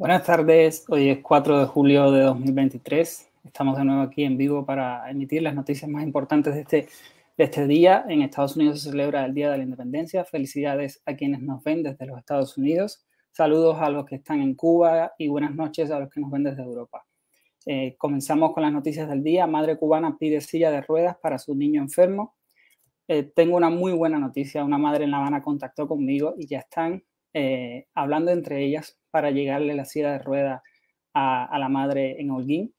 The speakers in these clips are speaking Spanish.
Buenas tardes, hoy es 4 de julio de 2023. Estamos de nuevo aquí en vivo para emitir las noticias más importantes de este, de este día. En Estados Unidos se celebra el Día de la Independencia. Felicidades a quienes nos ven desde los Estados Unidos. Saludos a los que están en Cuba y buenas noches a los que nos ven desde Europa. Eh, comenzamos con las noticias del día. Madre cubana pide silla de ruedas para su niño enfermo. Eh, tengo una muy buena noticia. Una madre en La Habana contactó conmigo y ya están eh, hablando entre ellas para llegarle la silla de rueda a, la madre en Holguín.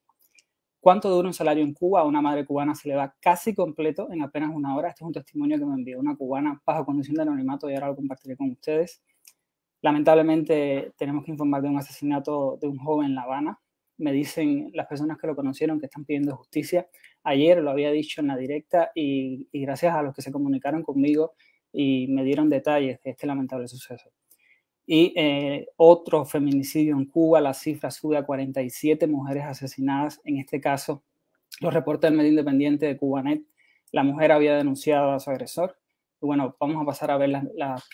¿Cuánto dura un salario en Cuba? A una madre cubana se le va casi completo en apenas una hora. Este es un testimonio que me envió una cubana bajo condición de anonimato y ahora lo compartiré con ustedes. Lamentablemente tenemos que informar de un asesinato de un joven en La Habana. Me dicen las personas que lo conocieron que están pidiendo justicia. Ayer lo había dicho en la directa y gracias a los que se comunicaron conmigo y me dieron detalles de este lamentable suceso y eh, otro feminicidio en Cuba, la cifra sube a 47 mujeres asesinadas, en este caso los reportes del medio independiente de Cubanet, la mujer había denunciado a su agresor. Y bueno, vamos a pasar a ver las,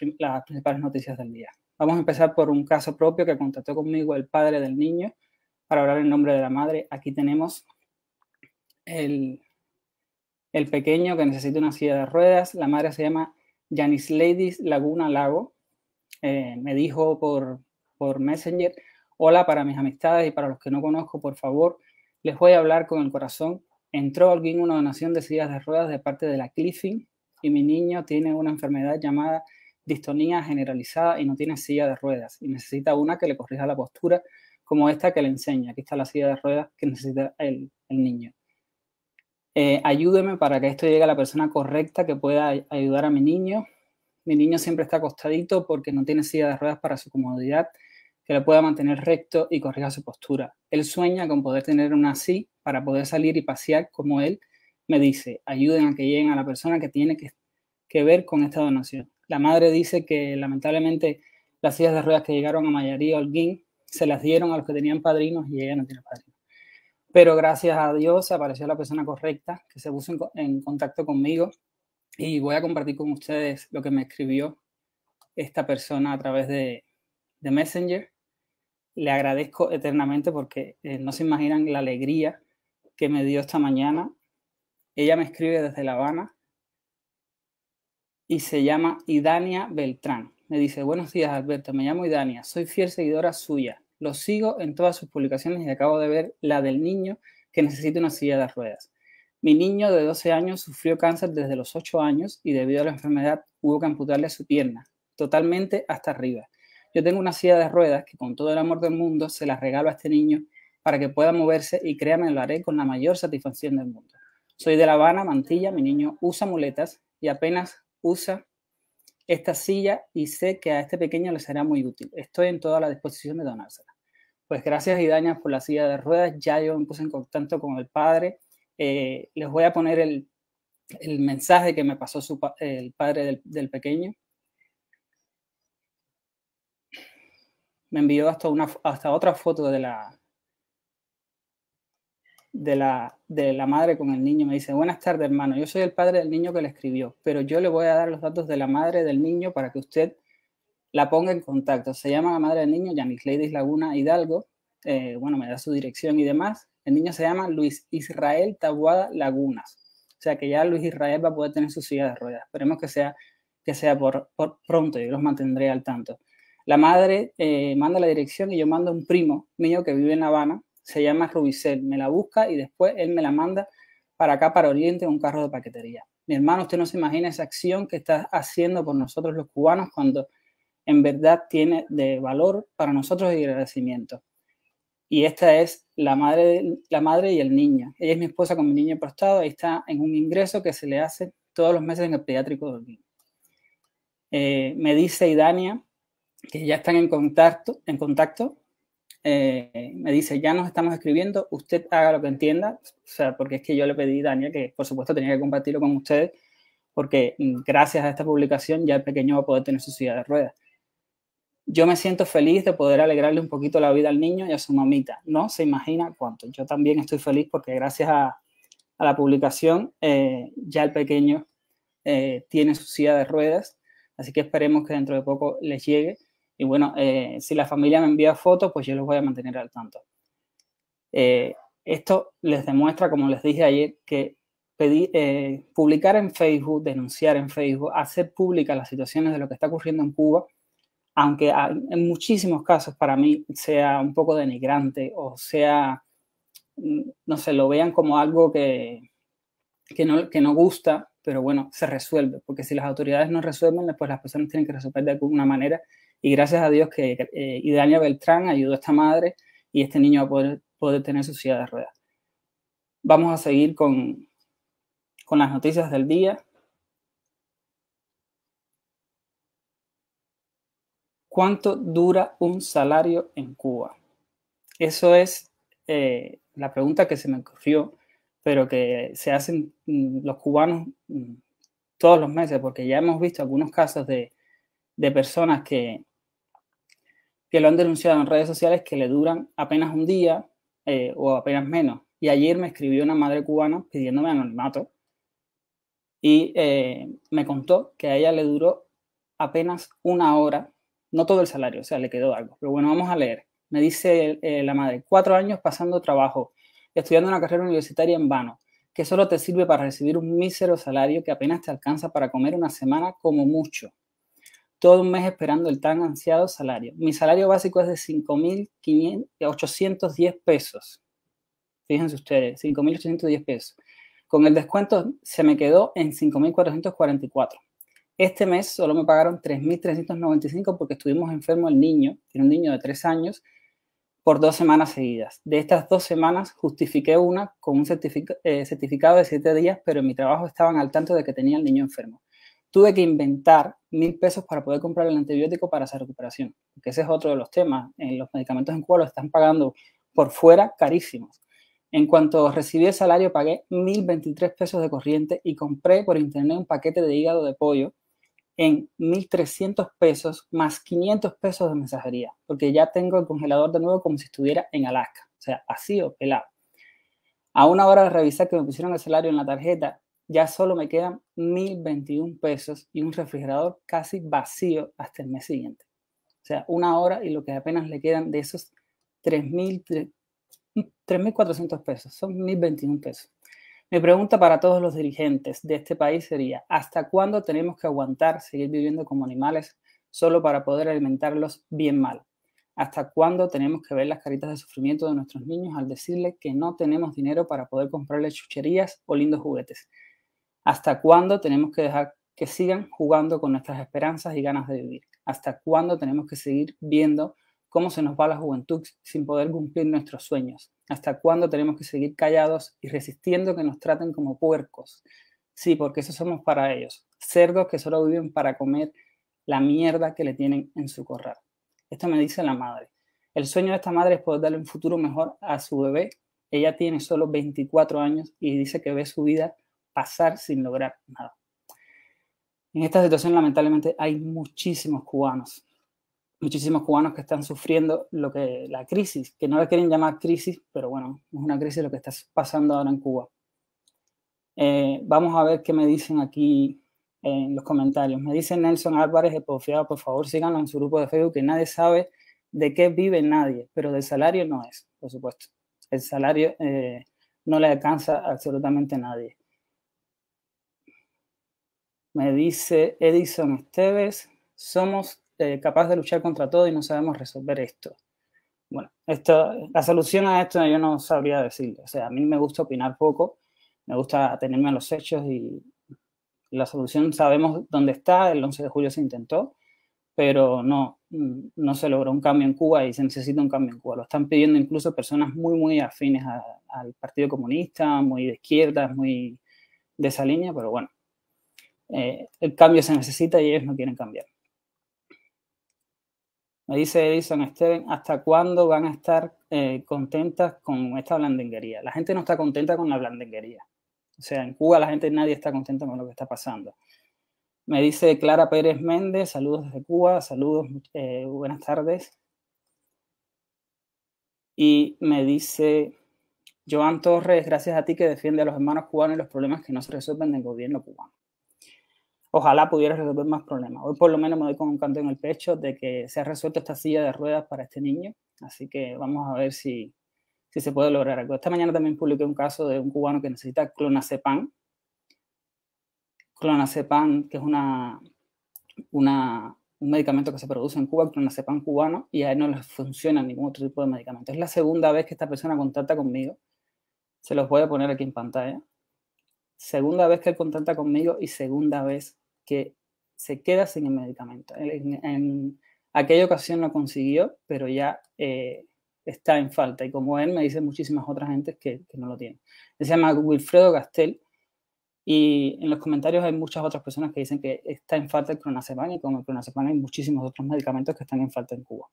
principales noticias del día. Vamos a empezar por un caso propio que contactó conmigo el padre del niño para hablar en nombre de la madre. Aquí tenemos el, el pequeño que necesita una silla de ruedas. La madre se llama Janice Ladies Laguna Lago. Eh, me dijo por, por Messenger, hola para mis amistades y para los que no conozco, por favor, les voy a hablar con el corazón. Entró alguien una donación de sillas de ruedas de parte de la Cliffing y mi niño tiene una enfermedad llamada distonía generalizada y no tiene silla de ruedas y necesita una que le corrija la postura como esta que le enseña. Aquí está la silla de ruedas que necesita el, niño. Eh, ayúdeme para que esto llegue a la persona correcta que pueda ayudar a mi niño mi niño siempre está acostadito porque no tiene silla de ruedas para su comodidad, que lo pueda mantener recto y corrija su postura. Él sueña con poder tener una así para poder salir y pasear como él me dice. Ayuden a que lleguen a la persona que tiene que, ver con esta donación. La madre dice que lamentablemente las sillas de ruedas que llegaron a Mayaría Holguín se las dieron a los que tenían padrinos y ella no tiene padrinos. Pero gracias a Dios apareció la persona correcta que se puso en contacto conmigo y voy a compartir con ustedes lo que me escribió esta persona a través de, Messenger. Le agradezco eternamente porque eh, no se imaginan la alegría que me dio esta mañana. Ella me escribe desde La Habana y se llama Idania Beltrán. Me dice, buenos días Alberto, me llamo Idania, soy fiel seguidora suya. Lo sigo en todas sus publicaciones y acabo de ver la del niño que necesita una silla de ruedas. Mi niño de 12 años sufrió cáncer desde los 8 años y debido a la enfermedad hubo que amputarle su pierna, totalmente hasta arriba. Yo tengo una silla de ruedas que con todo el amor del mundo se la regalo a este niño para que pueda moverse y créame, lo haré con la mayor satisfacción del mundo. Soy de La Habana, Mantilla, mi niño usa muletas y apenas usa esta silla y sé que a este pequeño le será muy útil. Estoy en toda la disposición de donársela. Pues gracias, Idaña, por la silla de ruedas. Ya yo me puse en contacto con el padre eh, les voy a poner el, mensaje que me pasó el padre del, pequeño. Me envió hasta, una, hasta otra foto de la, de la, de la madre con el niño. Me dice, buenas tardes, hermano. Yo soy el padre del niño que le escribió, pero yo le voy a dar los datos de la madre del niño para que usted la ponga en contacto. Se llama la madre del niño, Janice Ladies Laguna Hidalgo. Eh, bueno, me da su dirección y demás. El niño se llama Luis Israel Tabuada Lagunas. O sea que ya Luis Israel va a poder tener su silla de ruedas. Esperemos que sea, que sea por, pronto, yo los mantendré al tanto. La madre eh, manda la dirección y yo mando un primo mío que vive en La Habana, se llama Rubicel, me la busca y después él me la manda para acá, para Oriente, en un carro de paquetería. Mi hermano, usted no se imagina esa acción que está haciendo por nosotros los cubanos cuando en verdad tiene de valor para nosotros y agradecimiento y esta es la madre, la madre y el niño. Ella es mi esposa con mi niño prestado, ahí está en un ingreso que se le hace todos los meses en el pediátrico eh, me dice Idania que ya están en contacto, en contacto. Eh, me dice, ya nos estamos escribiendo, usted haga lo que entienda, sea, porque es que yo le pedí a Idania que por supuesto tenía que compartirlo con ustedes, porque mm, gracias a esta publicación ya el pequeño va a poder tener su ciudad de ruedas. Yo me siento feliz de poder alegrarle un poquito la vida al niño y a su mamita. No se imagina cuánto. Yo también estoy feliz porque gracias a, la publicación eh, ya el pequeño eh, tiene su silla de ruedas. Así que esperemos que dentro de poco les llegue. Y bueno, eh, si la familia me envía fotos, pues yo los voy a mantener al tanto. esto les demuestra, como les dije ayer, que Pedir, publicar en Facebook, denunciar en Facebook, hacer públicas las situaciones de lo que está ocurriendo en Cuba, aunque en muchísimos casos para mí sea un poco denigrante o sea, mm, no sé, lo vean como algo que, que, no, gusta, pero bueno, se resuelve, porque si las autoridades no resuelven, pues las personas tienen que resolver de alguna manera. Y gracias a Dios que Idaña eh, Beltrán ayudó a esta madre y este niño a poder, tener su silla de ruedas. Vamos a seguir con las noticias del día. ¿Cuánto dura un salario en Cuba? Eso es eh, la pregunta que se me ocurrió, pero que se hacen mm, los cubanos mm, todos los meses, porque ya hemos visto algunos casos de, personas que, que lo han denunciado en redes sociales que le duran apenas un día eh, o apenas menos. Y ayer me escribió una madre cubana pidiéndome anonimato y eh, me contó que a ella le duró apenas una hora no todo el salario, o sea, le quedó algo. Pero bueno, vamos a leer. Me dice eh, la madre, cuatro años pasando trabajo, estudiando una carrera universitaria en vano, que solo te sirve para recibir un mísero salario que apenas te alcanza para comer una semana como mucho. Todo un mes esperando el tan ansiado salario. Mi salario básico es de 5.810 pesos. Fíjense ustedes, 5.810 pesos. Con el descuento se me quedó en 5.444. Este mes solo me pagaron 3.395 porque estuvimos enfermo el niño, tiene un niño de tres años, por dos semanas seguidas. De estas dos semanas justifiqué una con un eh, certificado de siete días, pero en mi trabajo estaban al tanto de que tenía el niño enfermo. Tuve que inventar mil pesos para poder comprar el antibiótico para esa recuperación, que ese es otro de los temas. en eh, los medicamentos en Cuba los están pagando por fuera carísimos. En cuanto recibí el salario, pagué 1.023 pesos de corriente y compré por internet un paquete de hígado de pollo en 1.300 pesos más 500 pesos de mensajería, porque ya tengo el congelador de nuevo como si estuviera en Alaska, o sea, o pelado. A una hora de revisar que me pusieron el salario en la tarjeta, ya solo me quedan 1.021 pesos y un refrigerador casi vacío hasta el mes siguiente. O sea, una hora y lo que apenas le quedan de esos 3.400 pesos, son 1.021 pesos. Mi pregunta para todos los dirigentes de este país sería, ¿hasta cuándo tenemos que aguantar seguir viviendo como animales solo para poder alimentarlos bien mal? ¿Hasta cuándo tenemos que ver las caritas de sufrimiento de nuestros niños al decirles que no tenemos dinero para poder comprarles chucherías o lindos juguetes? ¿Hasta cuándo tenemos que dejar que sigan jugando con nuestras esperanzas y ganas de vivir? ¿Hasta cuándo tenemos que seguir viendo cómo se nos va la juventud sin poder cumplir nuestros sueños? ¿Hasta cuándo tenemos que seguir callados y resistiendo que nos traten como puercos? Sí, porque eso somos para ellos, cerdos que solo viven para comer la mierda que le tienen en su corral. Esto me dice la madre. El sueño de esta madre es poder darle un futuro mejor a su bebé. Ella tiene solo 24 años y dice que ve su vida pasar sin lograr nada. En esta situación lamentablemente hay muchísimos cubanos muchísimos cubanos que están sufriendo lo que, la crisis, que no la quieren llamar crisis, pero bueno, es una crisis lo que está pasando ahora en Cuba. Eh, vamos a ver qué me dicen aquí en los comentarios. Me dice Nelson Álvarez, de porfiado, por favor síganlo en su grupo de Facebook, que nadie sabe de qué vive nadie, pero del salario no es, por supuesto. El salario eh, no le alcanza absolutamente a nadie. Me dice Edison Esteves, somos este, capaz de luchar contra todo y no sabemos resolver esto. Bueno, esto, la solución a esto yo no sabría decirle. O sea, a mí me gusta opinar poco, me gusta atenerme a los hechos y la solución sabemos dónde está. El 11 de julio se intentó, pero no, no se logró un cambio en Cuba y se necesita un cambio en Cuba. Lo están pidiendo incluso personas muy, muy afines al Partido Comunista, muy de izquierda, muy de esa línea, pero bueno, eh, el cambio se necesita y ellos no quieren cambiar. Me dice Edison Esteban, ¿hasta cuándo van a estar eh, contentas con esta blandenguería? La gente no está contenta con la blandenguería. O sea, en Cuba la gente, nadie está contenta con lo que está pasando. Me dice Clara Pérez Méndez, saludos desde Cuba, saludos, eh, buenas tardes. Y me dice Joan Torres, gracias a ti que defiende a los hermanos cubanos y los problemas que no se resuelven del gobierno cubano ojalá pudiera resolver más problemas. Hoy por lo menos me doy con un canto en el pecho de que se ha resuelto esta silla de ruedas para este niño, así que vamos a ver si, se puede lograr algo. Esta mañana también publiqué un caso de un cubano que necesita clonazepam. Clonazepam, que es una, un medicamento que se produce en Cuba, clonazepam cubano, y a él no le funciona ningún otro tipo de medicamento. Es la segunda vez que esta persona contacta conmigo. Se los voy a poner aquí en pantalla. Segunda vez que él contacta conmigo y segunda vez que se queda sin el medicamento. En, aquella ocasión lo consiguió, pero ya eh, está en falta. Y como él, me dicen muchísimas otras gentes que, no lo tienen. Él se llama Wilfredo Castel. Y en los comentarios hay muchas otras personas que dicen que está en falta el clonazepam y como el clonazepam hay muchísimos otros medicamentos que están en falta en Cuba.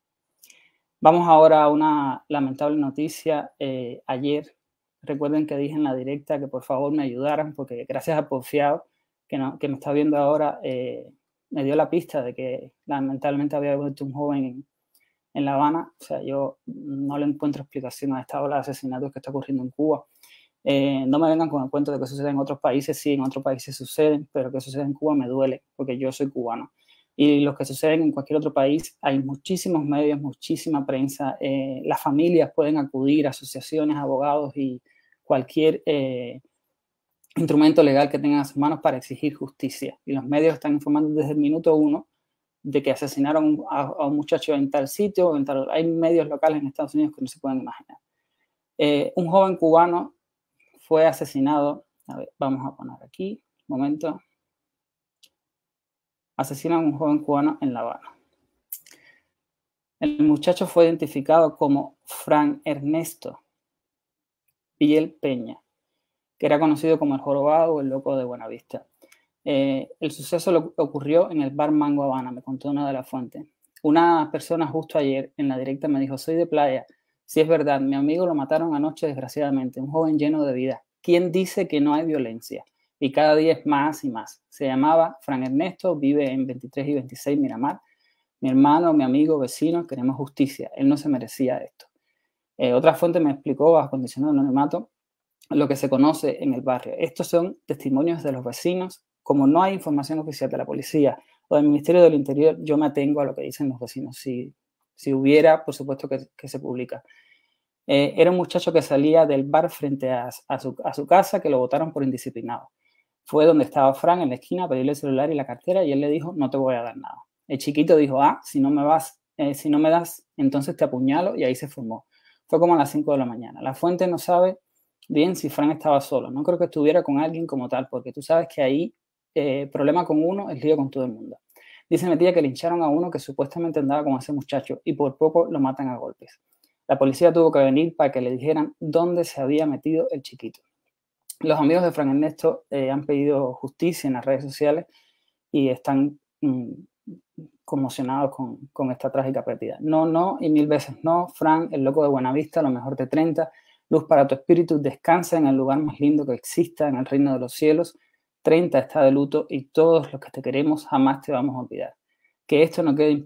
Vamos ahora a una lamentable noticia. Eh, ayer, recuerden que dije en la directa que por favor me ayudaran porque gracias a Porfiado que, me está viendo ahora, eh, me dio la pista de que lamentablemente había vuelto un joven en, La Habana. O sea, yo no le encuentro explicación a esta ola de asesinatos que está ocurriendo en Cuba. Eh, no me vengan con el cuento de que sucede en otros países, sí, en otros países sucede, pero que sucede en Cuba me duele, porque yo soy cubano. Y los que suceden en cualquier otro país, hay muchísimos medios, muchísima prensa, eh, las familias pueden acudir, asociaciones, abogados y cualquier instrumento legal que tengan a sus manos para exigir justicia. Y los medios están informando desde el minuto uno de que asesinaron a, un muchacho en tal sitio, en tal, hay medios locales en Estados Unidos que no se pueden imaginar. Eh, un joven cubano fue asesinado, a ver, vamos a poner aquí, un momento, asesinan a un joven cubano en La Habana. El muchacho fue identificado como Fran Ernesto Piel Peña, que era conocido como el jorobado o el loco de Buenavista. Eh, el suceso ocurrió en el bar Mango Habana, me contó una de las fuentes. Una persona justo ayer en la directa me dijo, soy de playa. Si es verdad, mi amigo lo mataron anoche desgraciadamente, un joven lleno de vida. ¿Quién dice que no hay violencia? Y cada día es más y más. Se llamaba Fran Ernesto, vive en 23 y 26 Miramar. Mi hermano, mi amigo, vecino, queremos justicia. Él no se merecía esto. Eh, otra fuente me explicó, bajo no de mato, lo que se conoce en el barrio. Estos son testimonios de los vecinos. Como no hay información oficial de la policía o del Ministerio del Interior, yo me atengo a lo que dicen los vecinos. Si, si hubiera, por supuesto que, se publica. Eh, era un muchacho que salía del bar frente a, su, casa, que lo votaron por indisciplinado. Fue donde estaba Frank en la esquina a el celular y la cartera y él le dijo, no te voy a dar nada. El chiquito dijo, ah, si no me vas, eh, si no me das, entonces te apuñalo y ahí se formó. Fue como a las 5 de la mañana. La fuente no sabe bien si Fran estaba solo. No creo que estuviera con alguien como tal, porque tú sabes que ahí eh, problema con uno es lío con todo el mundo. Dice mi que lincharon a uno que supuestamente andaba con ese muchacho y por poco lo matan a golpes. La policía tuvo que venir para que le dijeran dónde se había metido el chiquito. Los amigos de Fran Ernesto eh, han pedido justicia en las redes sociales y están mm, conmocionados con, esta trágica pérdida. No, no y mil veces no. Fran, el loco de Buenavista, lo mejor de 30, Luz para tu espíritu, descansa en el lugar más lindo que exista, en el reino de los cielos. 30 está de luto y todos los que te queremos jamás te vamos a olvidar. Que esto no quede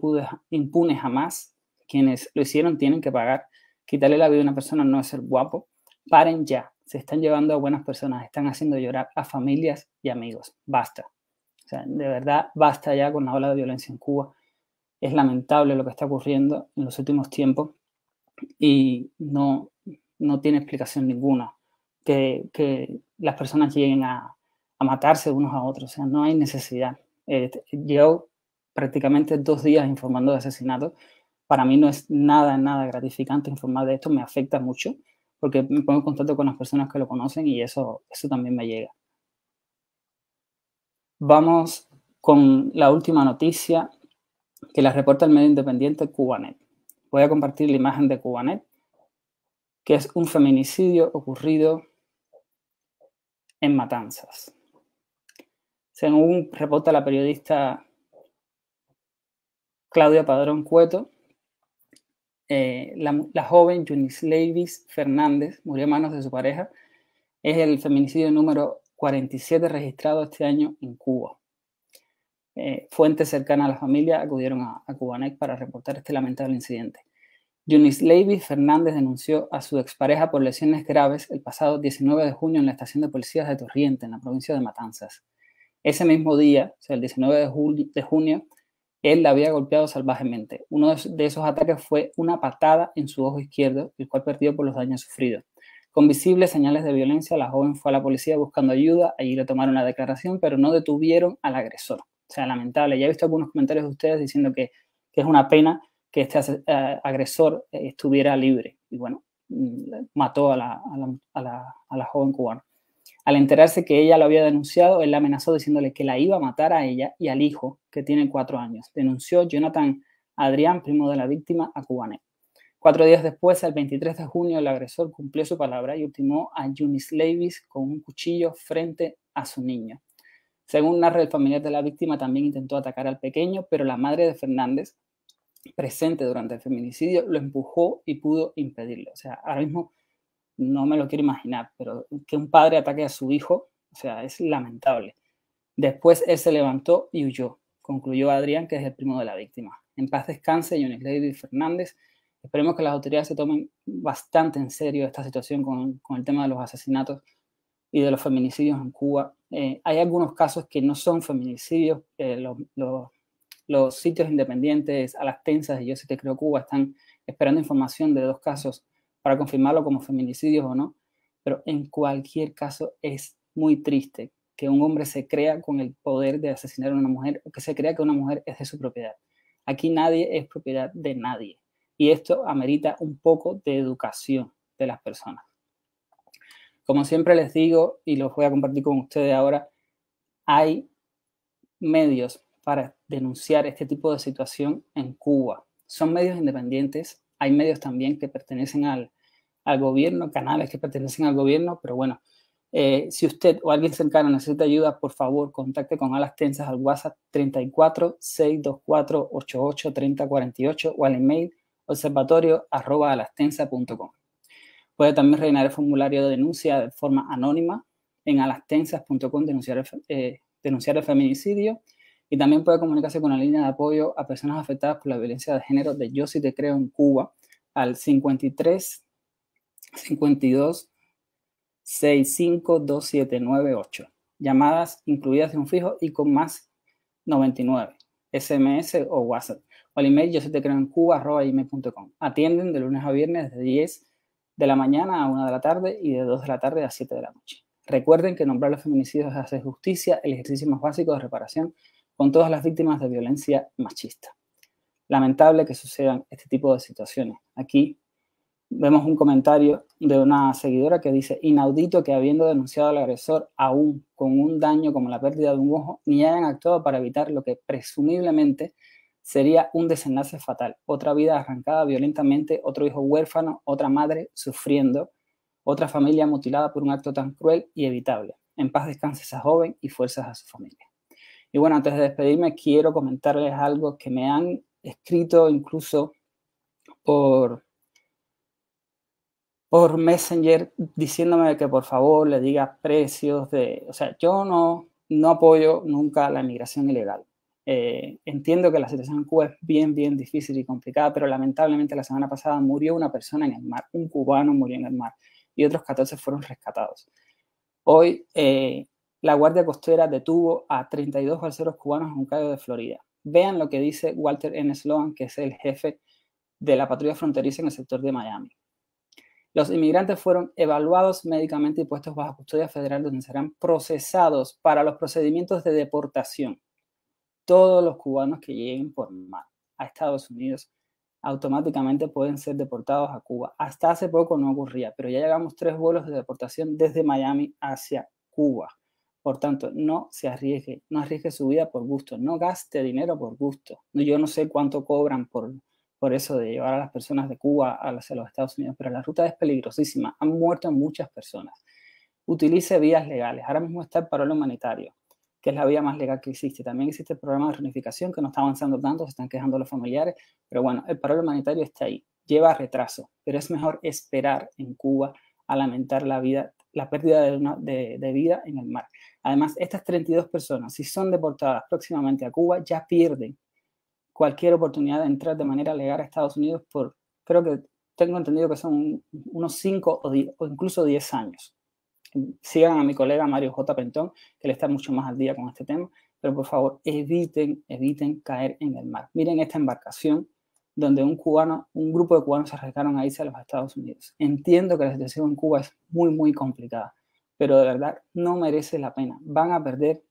impune jamás. Quienes lo hicieron tienen que pagar. Quitarle la vida a una persona no es ser guapo. Paren ya. Se están llevando a buenas personas. Están haciendo llorar a familias y amigos. Basta. O sea, de verdad, basta ya con la ola de violencia en Cuba. Es lamentable lo que está ocurriendo en los últimos tiempos y no, no tiene explicación ninguna que, que las personas lleguen a, matarse unos a otros, o sea, no hay necesidad. Eh, llevo yo prácticamente dos días informando de asesinatos, para mí no es nada, nada gratificante informar de esto, me afecta mucho porque me pongo en contacto con las personas que lo conocen y eso, eso también me llega. Vamos con la última noticia que la reporta el medio independiente Cubanet. Voy a compartir la imagen de Cubanet que es un feminicidio ocurrido en Matanzas. Según reporta la periodista Claudia Padrón Cueto, eh, la, joven Yunis Levis Fernández murió a manos de su pareja. Es el feminicidio número 47 registrado este año en Cuba. Eh, fuentes cercanas a la familia acudieron a, Cubanet para reportar este lamentable incidente. Eunice Levy Fernández denunció a su expareja por lesiones graves el pasado 19 de junio en la estación de policías de Torriente, en la provincia de Matanzas. Ese mismo día, o sea, el 19 de, junio, él la había golpeado salvajemente. Uno de esos ataques fue una patada en su ojo izquierdo, el cual perdió por los daños sufridos. Con visibles señales de violencia, la joven fue a la policía buscando ayuda, allí le tomaron la declaración, pero no detuvieron al agresor. O sea, lamentable. Ya he visto algunos comentarios de ustedes diciendo que, que es una pena que este eh, agresor eh, estuviera libre. Y bueno, mm, mató a la, joven cubana. Al enterarse que ella lo había denunciado, él la amenazó diciéndole que la iba a matar a ella y al hijo, que tiene cuatro años. Denunció Jonathan Adrián, primo de la víctima, a Cubanet. Cuatro días después, el 23 de junio, el agresor cumplió su palabra y ultimó a Eunice Levis con un cuchillo frente a su niño. Según narra el familiar de la víctima, también intentó atacar al pequeño, pero la madre de Fernández presente durante el feminicidio lo empujó y pudo impedirlo. O sea, ahora mismo no me lo quiero imaginar, pero que un padre ataque a su hijo, o sea, es lamentable. Después él se levantó y huyó, concluyó Adrián, que es el primo de la víctima. En paz descanse, Jones Lady Fernández. Esperemos que las autoridades se tomen bastante en serio esta situación con, el tema de los asesinatos y de los feminicidios en Cuba. Eh, hay algunos casos que no son feminicidios, los, eh, los los sitios independientes a las tensas y Yo sí te creo Cuba están esperando información de dos casos para confirmarlo como feminicidios o no, pero en cualquier caso es muy triste que un hombre se crea con el poder de asesinar a una mujer o que se crea que una mujer es de su propiedad. Aquí nadie es propiedad de nadie y esto amerita un poco de educación de las personas. Como siempre les digo y lo voy a compartir con ustedes ahora, hay medios para denunciar este tipo de situación en Cuba. Son medios independientes, hay medios también que pertenecen al, gobierno, canales que pertenecen al gobierno, pero bueno, eh, si usted o alguien cercano necesita ayuda, por favor, contacte con Alas al WhatsApp 34 624 88 30 48 o al email observatorio arroba Puede también rellenar el formulario de denuncia de forma anónima en alastensas.com, denunciar, eh, denunciar el feminicidio y también puede comunicarse con la línea de apoyo a personas afectadas por la violencia de género de Yo Si Te Creo en Cuba al 53 52 65 2798. Llamadas incluidas de un fijo y con más 99. SMS o WhatsApp. O al email yo si te creo en cuba arroba, Atienden de lunes a viernes de 10 de la mañana a 1 de la tarde y de 2 de la tarde a 7 de la noche. Recuerden que nombrar los feminicidios hace justicia, el ejercicio más básico de reparación con todas las víctimas de violencia machista. Lamentable que sucedan este tipo de situaciones. Aquí vemos un comentario de una seguidora que dice, inaudito que habiendo denunciado al agresor aún con un daño como la pérdida de un ojo, ni hayan actuado para evitar lo que presumiblemente sería un desenlace fatal. Otra vida arrancada violentamente, otro hijo huérfano, otra madre sufriendo, otra familia mutilada por un acto tan cruel y evitable. En paz descanse esa joven y fuerzas a su familia. Y bueno, antes de despedirme, quiero comentarles algo que me han escrito incluso por, por Messenger diciéndome que por favor le diga precios de... O sea, yo no, no apoyo nunca la inmigración ilegal. Eh, entiendo que la situación en Cuba es bien, bien difícil y complicada, pero lamentablemente la semana pasada murió una persona en el mar, un cubano murió en el mar y otros 14 fueron rescatados. Hoy eh, la Guardia Costera detuvo a 32 balseros cubanos en un cayo de Florida. Vean lo que dice Walter N. Sloan, que es el jefe de la patrulla fronteriza en el sector de Miami. Los inmigrantes fueron evaluados médicamente y puestos bajo custodia federal donde serán procesados para los procedimientos de deportación. Todos los cubanos que lleguen por mar a Estados Unidos automáticamente pueden ser deportados a Cuba. Hasta hace poco no ocurría, pero ya llegamos tres vuelos de deportación desde Miami hacia Cuba. Por tanto, no se arriesgue, no arriesgue su vida por gusto, no gaste dinero por gusto. Yo no sé cuánto cobran por, por eso de llevar a las personas de Cuba a los, Estados Unidos, pero la ruta es peligrosísima, han muerto muchas personas. Utilice vías legales. Ahora mismo está el parol humanitario, que es la vía más legal que existe. También existe el programa de reunificación que no está avanzando tanto, se están quejando los familiares, pero bueno, el paro humanitario está ahí, lleva retraso, pero es mejor esperar en Cuba a lamentar la vida la pérdida de, vida en el mar. Además, estas 32 personas, si son deportadas próximamente a Cuba, ya pierden cualquier oportunidad de entrar de manera legal a Estados Unidos por, creo que tengo entendido que son unos 5 o, o, incluso 10 años. Sigan a mi colega Mario J. Pentón, que le está mucho más al día con este tema, pero por favor eviten, eviten caer en el mar. Miren esta embarcación donde un cubano, un grupo de cubanos se arriesgaron a irse a los Estados Unidos. Entiendo que la situación en Cuba es muy, muy complicada, pero de verdad no merece la pena. Van a perder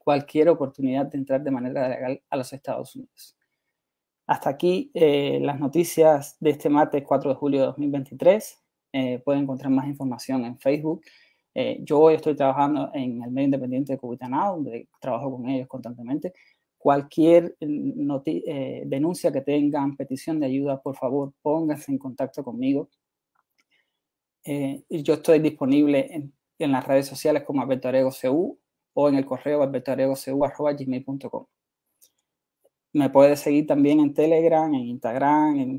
cualquier oportunidad de entrar de manera legal a los Estados Unidos. Hasta aquí eh, las noticias de este martes 4 de julio de 2023. Eh, pueden encontrar más información en Facebook. Eh, yo hoy estoy trabajando en el medio independiente de Cubitanao, donde trabajo con ellos constantemente. Cualquier eh, eh, denuncia que tengan, petición de ayuda, por favor, pónganse en contacto conmigo. Eh, yo estoy disponible en, las redes sociales como Alberto o en el correo albertoaregocu.com. Me puede seguir también en Telegram, en Instagram, en,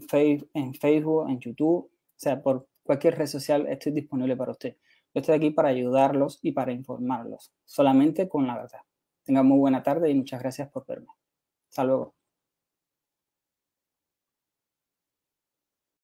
en Facebook, en YouTube. O sea, por cualquier red social estoy disponible para usted. Yo estoy aquí para ayudarlos y para informarlos, solamente con la verdad. Tenga muy buena tarde y muchas gracias por verme. Hasta luego.